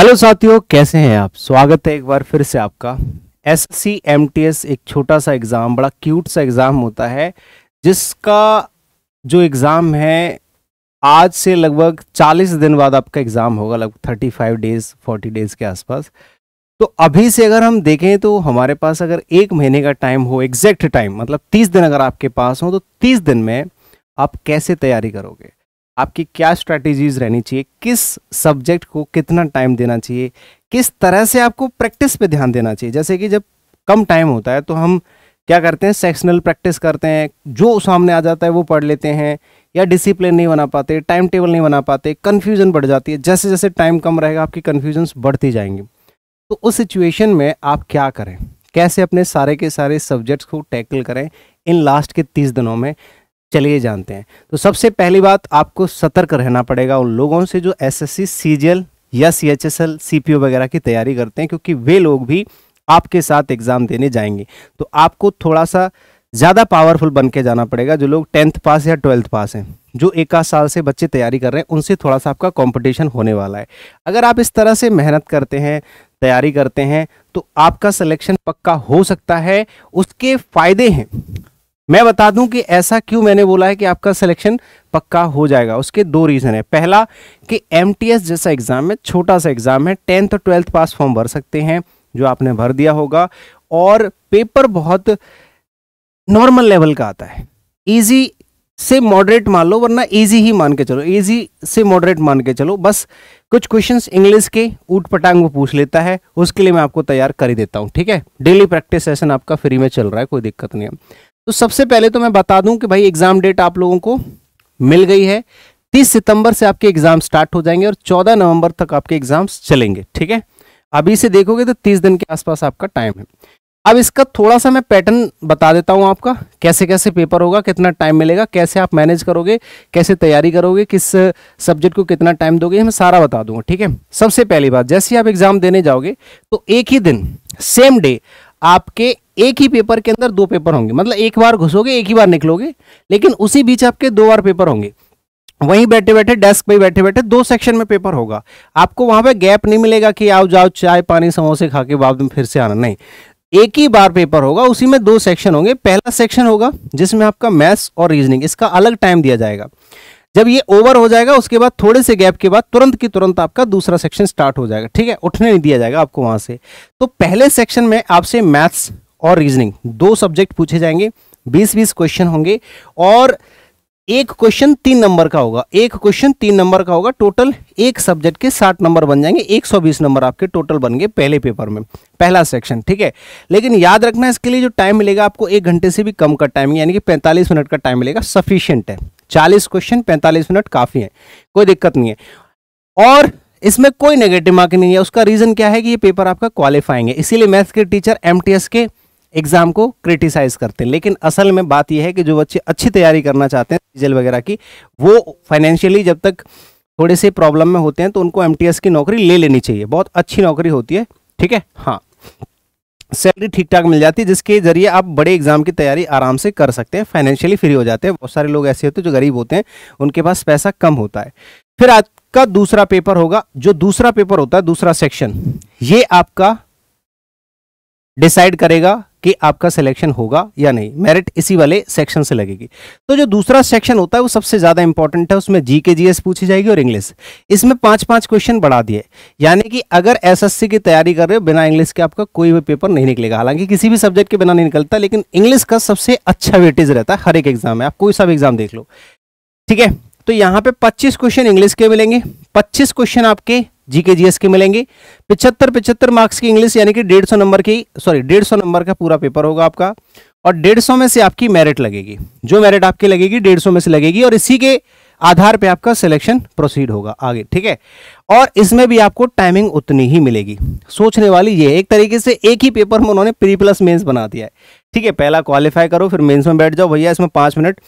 Hello साथियों कैसे हैं आप स्वागत है एक बार फिर से आपका S C M T S एक छोटा सा एग्ज़ाम बड़ा क्यूट सा एग्ज़ाम होता है जिसका जो एग्ज़ाम है आज से लगभग 40 दिन बाद आपका एग्ज़ाम होगा लगभग 35 डेज़ 40 डेज़ के आसपास तो अभी से अगर हम देखें तो हमारे पास अगर एक महीने का टाइम हो एग्जैक्ट टाइम मतलब 30 दिन अगर आपके पास हो तो 30 दिन में आप कैसे तैयारी करोगे आपकी क्या स्ट्रैटेजीज रहनी चाहिए किस सब्जेक्ट को कितना टाइम देना चाहिए किस तरह से आपको प्रैक्टिस पे ध्यान देना चाहिए जैसे कि जब कम टाइम होता है तो हम क्या करते हैं सेक्शनल प्रैक्टिस करते हैं जो सामने आ जाता है वो पढ़ लेते हैं या डिसिप्लिन नहीं बना पाते टाइम टेबल नहीं बना पाते कन्फ्यूज़न बढ़ जाती है जैसे जैसे टाइम कम रहेगा आपकी कन्फ्यूजन्स बढ़ती जाएंगी तो उस सिचुएशन में आप क्या करें कैसे अपने सारे के सारे सब्जेक्ट्स को टैकल करें इन लास्ट के तीस दिनों में चलिए जानते हैं तो सबसे पहली बात आपको सतर्क रहना पड़ेगा उन लोगों से जो एस एस सी या C H S L C P O वगैरह की तैयारी करते हैं क्योंकि वे लोग भी आपके साथ एग्ज़ाम देने जाएंगे तो आपको थोड़ा सा ज़्यादा पावरफुल बन के जाना पड़ेगा जो लोग टेंथ पास या ट्वेल्थ पास हैं जो एक आध साल से बच्चे तैयारी कर रहे हैं उनसे थोड़ा सा आपका कंपटीशन होने वाला है अगर आप इस तरह से मेहनत करते हैं तैयारी करते हैं तो आपका सिलेक्शन पक्का हो सकता है उसके फ़ायदे हैं मैं बता दूं कि ऐसा क्यों मैंने बोला है कि आपका सिलेक्शन पक्का हो जाएगा उसके दो रीज़न है पहला कि एम जैसा एग्ज़ाम है छोटा सा एग्ज़ाम है टेंथ और ट्वेल्थ पास फॉर्म भर सकते हैं जो आपने भर दिया होगा और पेपर बहुत नॉर्मल लेवल का आता है ईजी से मॉडरेट मान लो वरना इजी ही मान के चलो इजी से मॉडरेट मान के चलो बस कुछ क्वेश्चंस इंग्लिश के ऊट पटांग वो पूछ लेता है उसके लिए मैं आपको तैयार कर ही देता हूँ ठीक है डेली प्रैक्टिस सेशन आपका फ्री में चल रहा है कोई दिक्कत नहीं है तो सबसे पहले तो मैं बता दूं कि भाई एग्जाम डेट आप लोगों को मिल गई है तीस सितंबर से आपके एग्जाम स्टार्ट हो जाएंगे और चौदह नवंबर तक आपके एग्जाम्स चलेंगे ठीक है अभी से देखोगे तो तीस दिन के आसपास आपका टाइम है अब इसका थोड़ा सा मैं पैटर्न बता देता हूं आपका कैसे कैसे पेपर होगा कितना टाइम मिलेगा कैसे आप मैनेज करोगे कैसे तैयारी करोगे किस सब्जेक्ट को कितना टाइम दोगे मैं सारा बता दूंगा ठीक है सबसे पहली बात जैसे आप एग्जाम देने जाओगे तो एक ही दिन सेम डे आपके एक ही पेपर के अंदर दो पेपर होंगे मतलब एक बार घुसोगे एक ही बार निकलोगे लेकिन उसी बीच आपके दो बार पेपर होंगे वहीं बैठे बैठे डेस्क पे बैठे बैठे दो सेक्शन में पेपर होगा आपको वहां पे गैप नहीं मिलेगा कि आओ जाओ चाय पानी समोसे खा के बाद में फिर से आना नहीं एक ही बार पेपर होगा उसी में दो सेक्शन होंगे पहला सेक्शन होगा जिसमें आपका मैथ्स और रीजनिंग इसका अलग टाइम दिया जाएगा जब ये ओवर हो जाएगा उसके बाद थोड़े से गैप के बाद तुरंत की तुरंत आपका दूसरा सेक्शन स्टार्ट हो जाएगा ठीक है उठने नहीं दिया जाएगा आपको वहां से तो पहले सेक्शन में आपसे मैथ्स और रीजनिंग दो सब्जेक्ट पूछे जाएंगे बीस बीस क्वेश्चन होंगे और एक क्वेश्चन तीन नंबर का होगा एक क्वेश्चन तीन नंबर का होगा टोटल एक सब्जेक्ट के साठ नंबर बन जाएंगे एक सौ बीस नंबर आपके टोटल बन गए पहले पेपर में पहला सेक्शन ठीक है लेकिन याद रखना इसके लिए जो टाइम मिलेगा आपको एक घंटे से भी कम का टाइम यानी कि पैंतालीस मिनट का टाइम मिलेगा सफिशियंट है चालीस क्वेश्चन पैंतालीस मिनट काफ़ी है कोई दिक्कत नहीं है और इसमें कोई नेगेटिव मार्किंग नहीं है उसका रीज़न क्या है कि ये पेपर आपका क्वालिफाइंग है इसीलिए मैथ्स के टीचर एम के एग्जाम को क्रिटिसाइज करते हैं लेकिन असल में बात यह है कि जो बच्चे अच्छी तैयारी करना चाहते हैं डीजल वगैरह की वो फाइनेंशियली जब तक थोड़े से प्रॉब्लम में होते हैं तो उनको एम की नौकरी ले लेनी चाहिए बहुत अच्छी नौकरी होती है ठीक है हाँ सैलरी ठीक ठाक मिल जाती है जिसके जरिए आप बड़े एग्जाम की तैयारी आराम से कर सकते हैं फाइनेंशियली फ्री हो जाते हैं बहुत सारे लोग ऐसे होते हैं जो गरीब होते हैं उनके पास पैसा कम होता है फिर आपका दूसरा पेपर होगा जो दूसरा पेपर होता है दूसरा सेक्शन ये आपका डिसाइड करेगा कि आपका सिलेक्शन होगा या नहीं मेरिट इसी वाले सेक्शन से लगेगी तो जो दूसरा सेक्शन होता है वो सबसे ज़्यादा इंपॉर्टेंट है उसमें जी जीएस पूछी जाएगी और इंग्लिश इसमें पांच पांच क्वेश्चन बढ़ा दिए यानी कि अगर एसएससी की तैयारी कर रहे हो बिना इंग्लिश के आपका कोई भी पेपर नहीं निकलेगा हालांकि किसी भी सब्जेक्ट के बिना नहीं निकलता लेकिन इंग्लिश का सबसे अच्छा वेटेज रहता है हर एक एग्जाम में आप कोई सब एग्जाम देख लो ठीक है तो यहाँ पे पच्चीस क्वेश्चन इंग्लिश के मिलेंगे पच्चीस क्वेश्चन आपके जीके जीएस के मिलेंगे पिछहत्तर पिछहत्तर मार्क्स की इंग्लिश यानी कि डेढ़ सौ नंबर की सॉरी डेढ़ सौ नंबर का पूरा पेपर होगा आपका और डेढ़ सौ में से आपकी मेरिट लगेगी जो मेरिट आपकी लगेगी डेढ़ सौ में से लगेगी और इसी के आधार पे आपका सिलेक्शन प्रोसीड होगा आगे ठीक है और इसमें भी आपको टाइमिंग उतनी ही मिलेगी सोचने वाली ये एक तरीके से एक ही पेपर में उन्होंने प्री प्लस मेंस बना दिया है ठीक है पहला क्वालिफाई करो फिर मेंस में बैठ जाओ भैया इसमें पांच मिनट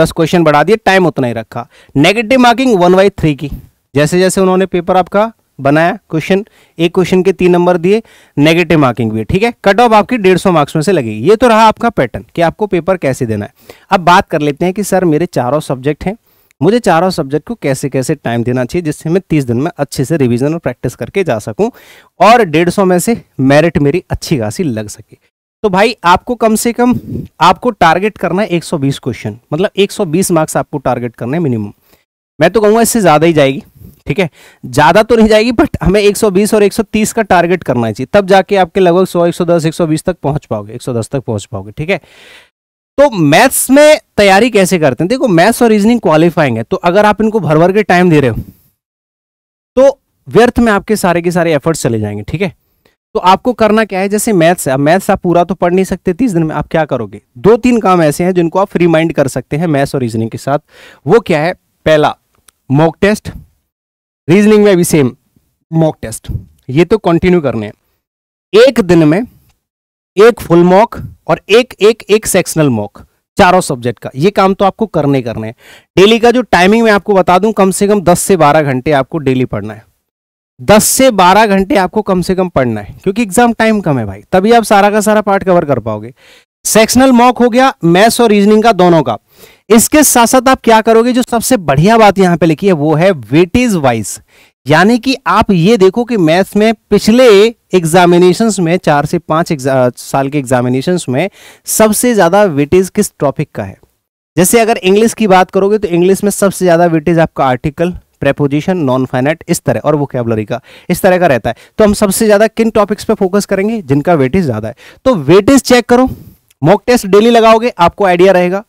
दस क्वेश्चन बढ़ा दिए टाइम उतना ही रखा negative marking one by three की जैसे जैसे उन्होंने पेपर आपका बनाया क्वेश्चन एक क्वेश्चन के तीन नंबर दिए नेगेटिव मार्किंग भी ठीक है कट ऑफ आपकी डेढ़ सौ मार्क्स में से लगेगी ये तो रहा आपका पैटर्न कि आपको पेपर कैसे देना है अब बात कर लेते हैं कि सर मेरे चारों सब्जेक्ट हैं मुझे चारों सब्जेक्ट को कैसे कैसे टाइम देना चाहिए जिससे मैं तीस दिन में अच्छे से रिविजन और प्रैक्टिस करके जा सकूँ और डेढ़ सौ में से मेरिट मेरी अच्छी खासी लग सके तो भाई आपको कम से कम आपको टारगेट करना है 120 क्वेश्चन मतलब 120 मार्क्स आपको टारगेट करना है मिनिमम मैं तो कहूँगा इससे ज़्यादा ही जाएगी ठीक है ज़्यादा तो नहीं जाएगी बट हमें 120 और 130 का टारगेट करना चाहिए तब जाके आपके लगभग 100 110 120 तक पहुंच पाओगे 110 तक पहुंच पाओगे ठीक है तो मैथ्स में तैयारी कैसे करते हैं देखो मैथ्स और रीजनिंग क्वालिफाइंग है तो अगर आप इनको भर भर के टाइम दे रहे हो तो व्यर्थ में आपके सारे के सारे एफर्ट्स चले जाएंगे ठीक है तो आपको करना क्या है जैसे मैथ्स है मैथ्स आप पूरा तो पढ़ नहीं सकते तीस दिन में आप क्या करोगे दो तीन काम ऐसे हैं जिनको आप फ्री माइंड कर सकते हैं मैथ्स और रीजनिंग के साथ वो क्या है पहला मॉक टेस्ट रीजनिंग में भी सेम मॉक टेस्ट ये तो कंटिन्यू करने हैं एक दिन में एक फुल मॉक और एक एक एक सेक्शनल मॉक चारों सब्जेक्ट का ये काम तो आपको करने करने हैं डेली का जो टाइमिंग मैं आपको बता दूं कम से कम 10 से 12 घंटे आपको डेली पढ़ना है 10 से 12 घंटे आपको कम से कम पढ़ना है क्योंकि एग्जाम टाइम कम है भाई तभी आप सारा का सारा पार्ट कवर कर पाओगे सेक्शनल मॉक हो गया मैथ्स और रीजनिंग का दोनों का इसके साथ साथ आप क्या करोगे जो सबसे बढ़िया बात यहां पे लिखी है वो है इज वाइज यानी कि आप ये देखो कि मैथ्स में पिछले एग्जामिनेशन में चार से पांच साल के एग्जामिनेशन में सबसे ज्यादा वेटेज किस टॉपिक का है जैसे अगर इंग्लिश की बात करोगे तो इंग्लिश में सबसे ज्यादा वेटेज आपका आर्टिकल प्रेपोजिशन नॉन फाइनेट इस तरह और वोकेबलरी का इस तरह का रहता है तो हम सबसे ज्यादा किन टॉपिक्स पे फोकस करेंगे जिनका वेटेज ज्यादा है तो वेटेज चेक करो मॉक टेस्ट डेली लगाओगे आपको आइडिया रहेगा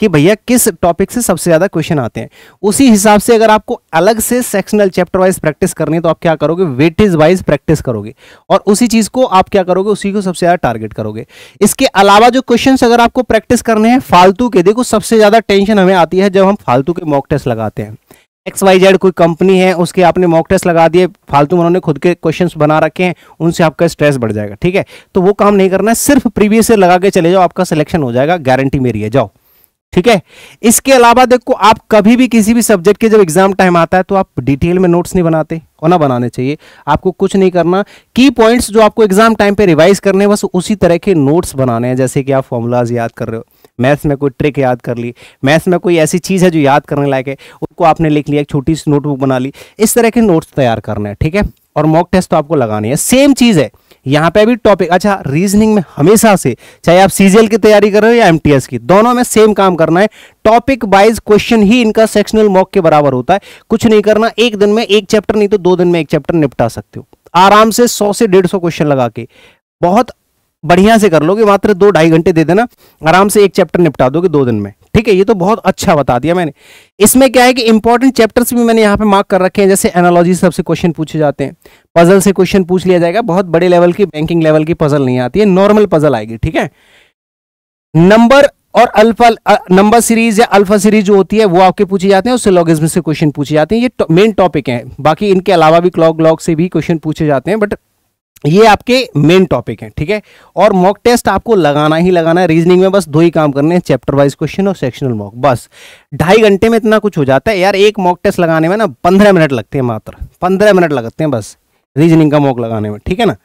कि भैया किस टॉपिक से सबसे ज़्यादा क्वेश्चन आते हैं उसी हिसाब से अगर आपको अलग से सेक्शनल चैप्टर वाइज प्रैक्टिस करनी है तो आप क्या करोगे वेटेज वाइज प्रैक्टिस करोगे और उसी चीज़ को आप क्या करोगे उसी को सबसे ज़्यादा टारगेट करोगे इसके अलावा जो क्वेश्चन अगर आपको प्रैक्टिस करने हैं फालतू के देखो सबसे ज़्यादा टेंशन हमें आती है जब हम फालतू के मॉक टेस्ट लगाते हैं एक्स वाई जेड कोई कंपनी है उसके आपने मॉक टेस्ट लगा दिए फालतू उन्होंने खुद के क्वेश्चंस बना रखे हैं उनसे आपका स्ट्रेस बढ़ जाएगा ठीक है तो वो काम नहीं करना है सिर्फ प्रीवियस ईयर लगा के चले जाओ आपका सिलेक्शन हो जाएगा गारंटी मेरी है जाओ ठीक है इसके अलावा देखो आप कभी भी किसी भी सब्जेक्ट के जब एग्जाम टाइम आता है तो आप डिटेल में नोट्स नहीं बनाते और ना बनाने चाहिए आपको कुछ नहीं करना की पॉइंट्स जो आपको एग्जाम टाइम पे रिवाइज करने हैं बस उसी तरह के नोट्स बनाने हैं जैसे कि आप फॉर्मूलाज याद कर रहे हो मैथ्स में कोई ट्रिक याद कर ली मैथ्स में कोई ऐसी चीज़ है जो याद करने लायक है उसको आपने लिख लिया एक छोटी सी नोटबुक बना ली इस तरह के नोट्स तैयार करना है ठीक है और मॉक टेस्ट तो आपको लगानी है सेम चीज़ है यहाँ पे भी टॉपिक अच्छा रीजनिंग में हमेशा से चाहे आप सीजीएल की तैयारी कर रहे हो या एमटीएस की दोनों में सेम काम करना है टॉपिक वाइज क्वेश्चन ही इनका सेक्शनल मॉक के बराबर होता है कुछ नहीं करना एक दिन में एक चैप्टर नहीं तो दो दिन में एक चैप्टर निपटा सकते हो आराम से सौ से डेढ़ सौ क्वेश्चन लगा के बहुत बढ़िया से कर लोगे मात्र दो ढाई घंटे दे देना आराम से एक चैप्टर निपटा दोगे दो दिन में ठीक है ये तो बहुत अच्छा बता दिया मैंने इसमें क्या है कि इंपॉर्टेंट चैप्टर्स भी मैंने यहाँ पे मार्क कर रखे हैं जैसे एनोलॉजी सबसे क्वेश्चन पूछे जाते हैं पजल से क्वेश्चन पूछ लिया जाएगा बहुत बड़े लेवल की बैंकिंग लेवल की पजल नहीं आती है नॉर्मल पजल आएगी ठीक है नंबर और अल्फा नंबर सीरीज या अल्फा सीरीज जो होती है वो आपके पूछे जाते हैं उससे लॉगिज्म से क्वेश्चन पूछे जाते हैं ये मेन टॉपिक है बाकी इनके अलावा भी क्लॉग लॉग से भी क्वेश्चन पूछे जाते हैं बट ये आपके मेन टॉपिक हैं ठीक है थीके? और मॉक टेस्ट आपको लगाना ही लगाना है रीजनिंग में बस दो ही काम करने हैं चैप्टर वाइज क्वेश्चन और सेक्शनल मॉक बस ढाई घंटे में इतना कुछ हो जाता है यार एक मॉक टेस्ट लगाने में ना पंद्रह मिनट लगते हैं मात्र पंद्रह मिनट लगते हैं बस रीजनिंग का मॉक लगाने में ठीक है ना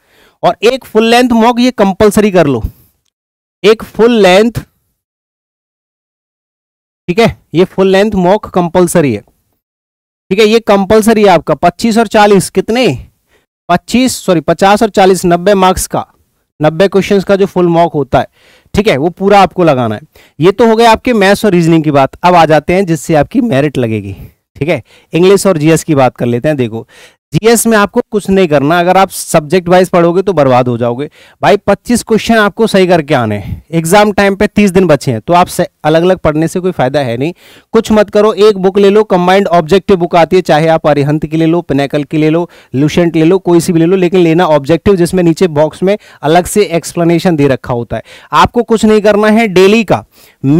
और एक फुल लेंथ मॉक ये कंपल्सरी कर लो एक फुल लेंथ ठीक है ये फुल लेंथ मॉक कंपल्सरी है ठीक है ये कंपल्सरी है आपका पच्चीस और चालीस कितने पच्चीस सॉरी पचास और चालीस नब्बे मार्क्स का नब्बे क्वेश्चन का जो फुल मॉक होता है ठीक है वो पूरा आपको लगाना है ये तो हो गया आपके मैथ्स और रीजनिंग की बात अब आ जाते हैं जिससे आपकी मेरिट लगेगी ठीक है इंग्लिश और जीएस की बात कर लेते हैं देखो जीएस में आपको कुछ नहीं करना अगर आप सब्जेक्ट वाइज पढ़ोगे तो बर्बाद हो जाओगे भाई 25 क्वेश्चन आपको सही करके आने हैं एग्जाम टाइम पे 30 दिन बचे हैं तो आप अलग अलग पढ़ने से कोई फायदा है नहीं कुछ मत करो एक बुक ले लो कंबाइंड ऑब्जेक्टिव बुक आती है चाहे आप अरिहंत की ले लो पिनेकल की ले लो लूशेंट ले लो कोई सी भी ले लो लेकिन लेना ऑब्जेक्टिव जिसमें नीचे बॉक्स में अलग से एक्सप्लेनेशन दे रखा होता है आपको कुछ नहीं करना है डेली का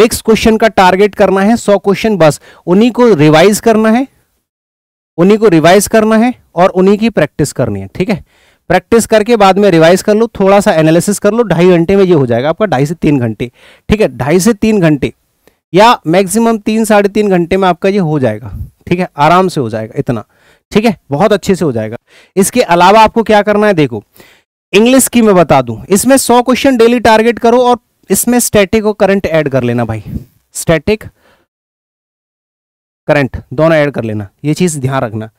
मिक्स क्वेश्चन का टारगेट करना है सौ क्वेश्चन बस उन्हीं को रिवाइज करना है उन्हीं को रिवाइज करना है और उन्हीं की प्रैक्टिस करनी है ठीक है प्रैक्टिस करके बाद में रिवाइज कर लो थोड़ा सा एनालिसिस कर लो ढाई घंटे में ये हो जाएगा आपका ढाई से तीन घंटे ठीक है ढाई से तीन घंटे या मैक्सिमम तीन साढ़े तीन घंटे में आपका ये हो जाएगा ठीक है आराम से हो जाएगा इतना ठीक है बहुत अच्छे से हो जाएगा इसके अलावा आपको क्या करना है देखो इंग्लिश की मैं बता दूं इसमें सौ क्वेश्चन डेली टारगेट करो और इसमें स्टैटिक और करंट ऐड कर लेना भाई स्टैटिक करंट दोनों ऐड कर लेना ये चीज ध्यान रखना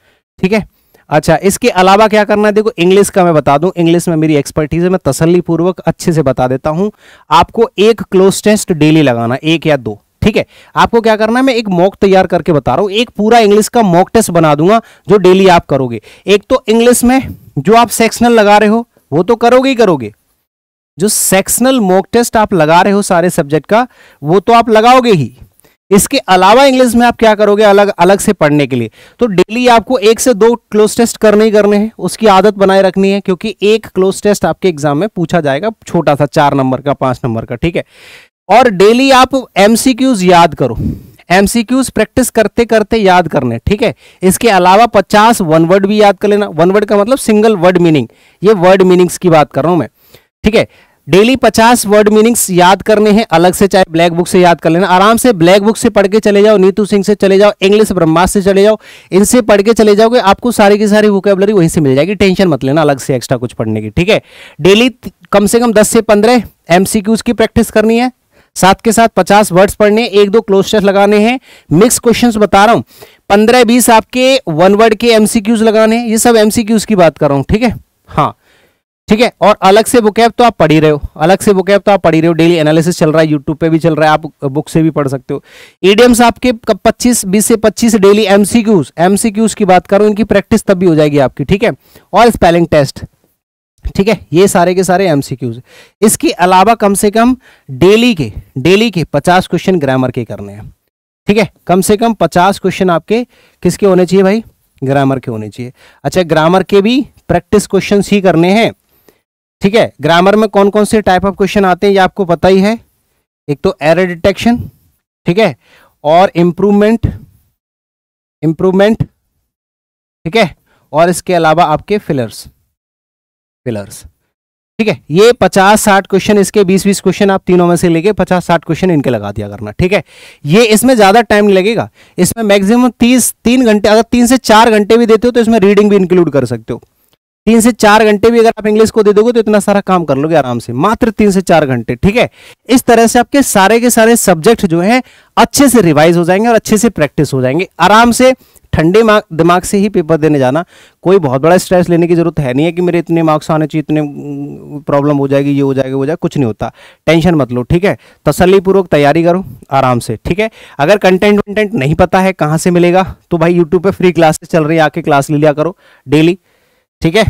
ठीक है अच्छा इसके अलावा क्या करना है देखो इंग्लिश का मैं बता दूं इंग्लिश में मेरी एक्सपर्टीज है मैं तसल्ली पूर्वक अच्छे से बता देता हूं आपको एक क्लोज टेस्ट डेली लगाना एक या दो ठीक है आपको क्या करना है मैं एक मॉक तैयार करके बता रहा हूं एक पूरा इंग्लिश का मॉक टेस्ट बना दूंगा जो डेली आप करोगे एक तो इंग्लिश में जो आप सेक्शनल लगा रहे हो वो तो करोगे ही करोगे जो सेक्शनल मॉक टेस्ट आप लगा रहे हो सारे सब्जेक्ट का वो तो आप लगाओगे ही इसके अलावा इंग्लिश में आप क्या करोगे अलग अलग से पढ़ने के लिए तो डेली आपको एक से दो क्लोज टेस्ट करने ही करने हैं उसकी आदत बनाए रखनी है क्योंकि एक क्लोज टेस्ट आपके एग्जाम में पूछा जाएगा छोटा सा चार नंबर का पांच नंबर का ठीक है और डेली आप एमसीक्यूज याद करो एमसीक्यूज प्रैक्टिस करते करते याद करने ठीक है इसके अलावा पचास वन वर्ड भी याद कर लेना वन वर्ड का मतलब सिंगल वर्ड मीनिंग ये वर्ड मीनिंग्स की बात कर रहा हूं मैं ठीक है डेली पचास वर्ड मीनिंग्स याद करने हैं अलग से चाहे ब्लैक बुक से याद कर लेना आराम से ब्लैक बुक से पढ़ के चले जाओ नीतू सिंह से चले जाओ इंग्लिश ब्रह्मास से चले जाओ इनसे पढ़ के चले जाओगे आपको सारी की सारी वोकेबलरी वहीं से मिल जाएगी टेंशन मत लेना अलग से एक्स्ट्रा कुछ पढ़ने की ठीक है डेली कम से कम दस से पंद्रह एम की प्रैक्टिस करनी है साथ के साथ पचास वर्ड्स पढ़ने एक दो क्लोज लगाने हैं मिक्स क्वेश्चन बता रहा हूँ पंद्रह बीस आपके वन वर्ड के एम लगाने ये सब एम की बात कर रहा हूँ ठीक है हाँ ठीक है और अलग से बुक तो आप पढ़ ही रहे हो अलग से बुक तो आप पढ़ ही रहे हो डेली एनालिसिस चल रहा है यूट्यूब पे भी चल रहा है आप बुक से भी पढ़ सकते हो ईडीएम्स आपके 25 20 से 25 डेली एमसीक्यूज एमसीक्यूज की बात करूं इनकी प्रैक्टिस तब भी हो जाएगी आपकी ठीक है और स्पेलिंग टेस्ट ठीक है ये सारे के सारे एमसीक्यूज इसके अलावा कम से कम डेली के डेली के पचास क्वेश्चन ग्रामर के करने हैं ठीक है कम से कम पचास क्वेश्चन आपके किसके होने चाहिए भाई ग्रामर के होने चाहिए अच्छा ग्रामर के भी प्रैक्टिस क्वेश्चन ही करने हैं ठीक है ग्रामर में कौन कौन से टाइप ऑफ क्वेश्चन आते हैं ये आपको पता ही है एक तो एर डिटेक्शन ठीक है और इम्प्रूवमेंट इम्प्रूवमेंट ठीक है और इसके अलावा आपके फिलर्स फिलर्स ठीक है ये पचास साठ क्वेश्चन इसके बीस बीस क्वेश्चन आप तीनों में से लेके पचास साठ क्वेश्चन इनके लगा दिया करना ठीक है ये इसमें ज्यादा टाइम लगेगा इसमें मैक्सिमम तीस तीन घंटे अगर तीन से चार घंटे भी देते हो तो इसमें रीडिंग भी इंक्लूड कर सकते हो तीन से चार घंटे भी अगर आप इंग्लिश को दे दोगे तो इतना सारा काम कर लोगे आराम से मात्र तीन से चार घंटे ठीक है इस तरह से आपके सारे के सारे सब्जेक्ट जो है अच्छे से रिवाइज हो जाएंगे और अच्छे से प्रैक्टिस हो जाएंगे आराम से ठंडे दिमाग से ही पेपर देने जाना कोई बहुत बड़ा स्ट्रेस लेने की जरूरत है नहीं है कि मेरे इतने मार्क्स आने चाहिए इतने प्रॉब्लम हो जाएगी ये हो जाएगा वो जाएगा कुछ नहीं होता टेंशन मत लो ठीक है तसलीपूर्वक तैयारी करो आराम से ठीक है अगर कंटेंट वंटेंट नहीं पता है कहाँ से मिलेगा तो भाई यूट्यूब पर फ्री क्लासेस चल रही है आके क्लास ले लिया करो डेली ठीक है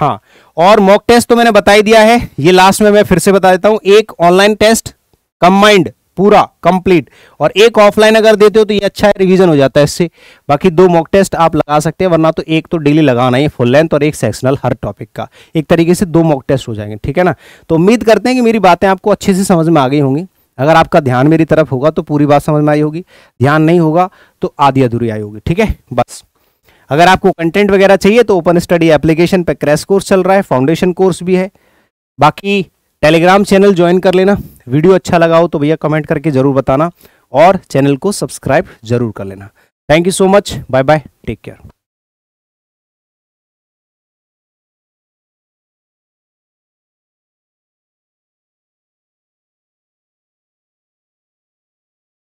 हाँ और मॉक टेस्ट तो मैंने बताई दिया है ये लास्ट में मैं फिर से बता देता हूं एक ऑनलाइन टेस्ट कंबाइंड पूरा कंप्लीट और एक ऑफलाइन अगर देते हो तो ये अच्छा है रिवीजन हो जाता है इससे बाकी दो मॉक टेस्ट आप लगा सकते हैं वरना तो एक तो डेली लगाना ही फुल लेंथ और एक सेक्शनल हर टॉपिक का एक तरीके से दो मॉक टेस्ट हो जाएंगे ठीक है ना तो उम्मीद करते हैं कि मेरी बातें आपको अच्छे से समझ में आ गई होंगी अगर आपका ध्यान मेरी तरफ होगा तो पूरी बात समझ में आई होगी ध्यान नहीं होगा तो आधी अधूरी आई होगी ठीक है बस अगर आपको कंटेंट वगैरह चाहिए तो ओपन स्टडी एप्लीकेशन पर क्रैश कोर्स चल रहा है फाउंडेशन कोर्स भी है बाकी टेलीग्राम चैनल ज्वाइन कर लेना वीडियो अच्छा लगा हो तो भैया कमेंट करके ज़रूर बताना और चैनल को सब्सक्राइब जरूर कर लेना thank you so much bye bye take care